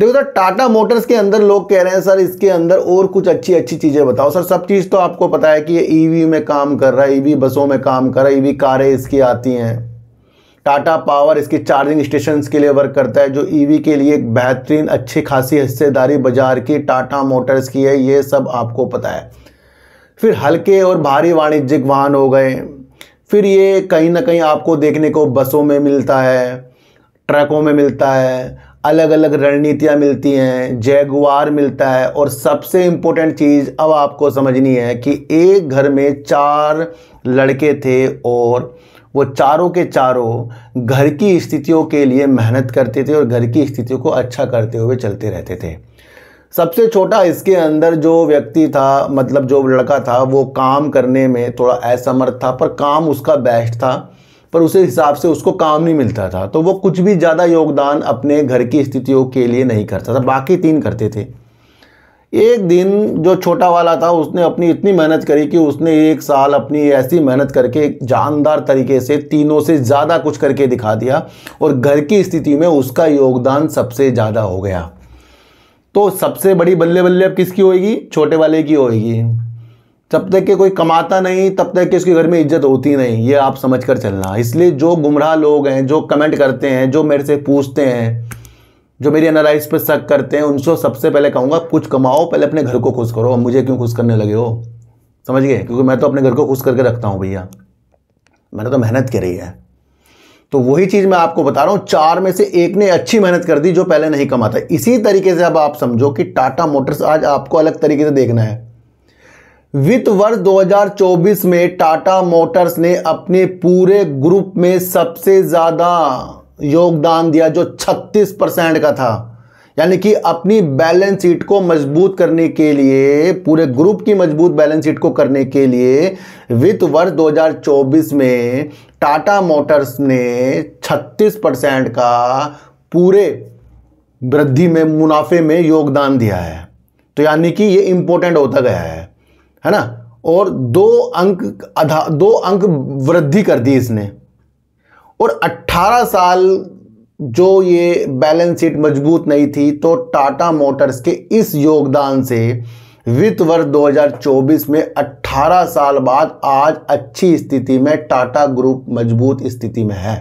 देखो sir Tata Motors के अंदर लोग कह रहे हैं सर इसके अंदर और कुछ अच्छी अच्छी चीज़ें बताओ सर सब चीज़ तो आपको पता है कि ये ईवी e में काम कर रहा है ईवी e बसों में काम कर रहा है ईवी e कारें इसकी आती हैं टाटा पावर इसकी चार्जिंग स्टेशन के लिए वर्क करता है जो ईवी के लिए एक बेहतरीन अच्छी खासी हिस्सेदारी बाजार की टाटा मोटर्स की है ये सब आपको पता है फिर हल्के और भारी वाणिज्यिक वाहन हो गए फिर ये कहीं ना कहीं आपको देखने को बसों में मिलता है ट्रकों में मिलता है अलग अलग रणनीतियाँ मिलती हैं जैगुआर मिलता है और सबसे इम्पोर्टेंट चीज़ अब आपको समझनी है कि एक घर में चार लड़के थे और वो चारों के चारों घर की स्थितियों के लिए मेहनत करते थे और घर की स्थितियों को अच्छा करते हुए चलते रहते थे सबसे छोटा इसके अंदर जो व्यक्ति था मतलब जो लड़का था वो काम करने में थोड़ा असमर्थ था पर काम उसका बेस्ट था पर उसे हिसाब से उसको काम नहीं मिलता था तो वो कुछ भी ज़्यादा योगदान अपने घर की स्थितियों के लिए नहीं करता था बाकी तीन करते थे एक दिन जो छोटा वाला था उसने अपनी इतनी मेहनत करी कि उसने एक साल अपनी ऐसी मेहनत करके एक जानदार तरीके से तीनों से ज़्यादा कुछ करके दिखा दिया और घर की स्थिति में उसका योगदान सबसे ज़्यादा हो गया तो सबसे बड़ी बल्ले बल्ले अब किसकी होएगी छोटे वाले की होएगी जब तक कि कोई कमाता नहीं तब तक कि उसके घर में इज्जत होती नहीं ये आप समझ कर चलना इसलिए जो गुमराह लोग हैं जो कमेंट करते हैं जो मेरे से पूछते हैं जो मेरी एनालाइज पर शक करते हैं उनसे सबसे पहले कहूँगा कुछ कमाओ पहले अपने घर को खुश करो मुझे क्यों खुश करने लगे हो समझ गए क्योंकि मैं तो अपने घर को खुश करके रखता हूँ भैया मैंने तो मेहनत करी है तो वही चीज़ मैं आपको बता रहा हूँ चार में से एक ने अच्छी मेहनत कर दी जो पहले नहीं कमाता इसी तरीके से अब आप समझो कि टाटा मोटर्स आज आपको अलग तरीके से देखना है वित्त वर्ष 2024 में टाटा मोटर्स ने अपने पूरे ग्रुप में सबसे ज़्यादा योगदान दिया जो 36 परसेंट का था यानी कि अपनी बैलेंस शीट को मजबूत करने के लिए पूरे ग्रुप की मजबूत बैलेंस शीट को करने के लिए वित्त वर्ष 2024 में टाटा मोटर्स ने 36 परसेंट का पूरे वृद्धि में मुनाफे में योगदान दिया है तो यानी कि ये इंपॉर्टेंट होता गया है है ना और दो अंक आधा दो अंक वृद्धि कर दी इसने और 18 साल जो ये बैलेंस शीट मजबूत नहीं थी तो टाटा मोटर्स के इस योगदान से वित्त वर्ष 2024 में 18 साल बाद आज अच्छी स्थिति में टाटा ग्रुप मजबूत स्थिति में है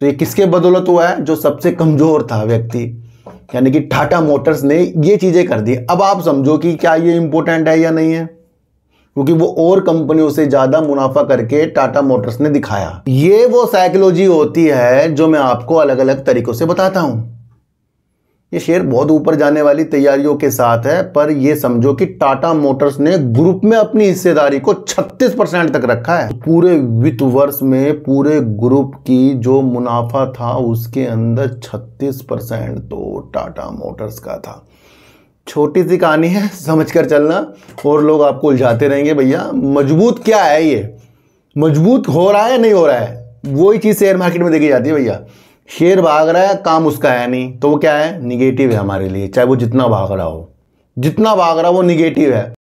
तो ये किसके बदौलत हुआ है जो सबसे कमज़ोर था व्यक्ति यानी कि टाटा मोटर्स ने ये चीज़ें कर दी अब आप समझो कि क्या ये इंपॉर्टेंट है या नहीं है क्योंकि वो और कंपनियों से ज़्यादा मुनाफा करके टाटा मोटर्स ने दिखाया ये वो साइकोलॉजी होती है जो मैं आपको अलग अलग तरीक़ों से बताता हूं ये शेयर बहुत ऊपर जाने वाली तैयारियों के साथ है पर यह समझो कि टाटा मोटर्स ने ग्रुप में अपनी हिस्सेदारी को 36 परसेंट तक रखा है पूरे वित्त वर्ष में पूरे ग्रुप की जो मुनाफा था उसके अंदर 36 परसेंट तो टाटा मोटर्स का था छोटी सी कहानी है समझ कर चलना और लोग आपको उलझाते रहेंगे भैया मजबूत क्या है ये मजबूत हो रहा है नहीं हो रहा है वही चीज़ शेयर मार्केट में देखी जाती है भैया शेर भाग रहा है काम उसका है नहीं तो वो क्या है निगेटिव है हमारे लिए चाहे वो जितना भाग रहा हो जितना भाग रहा वो निगेटिव है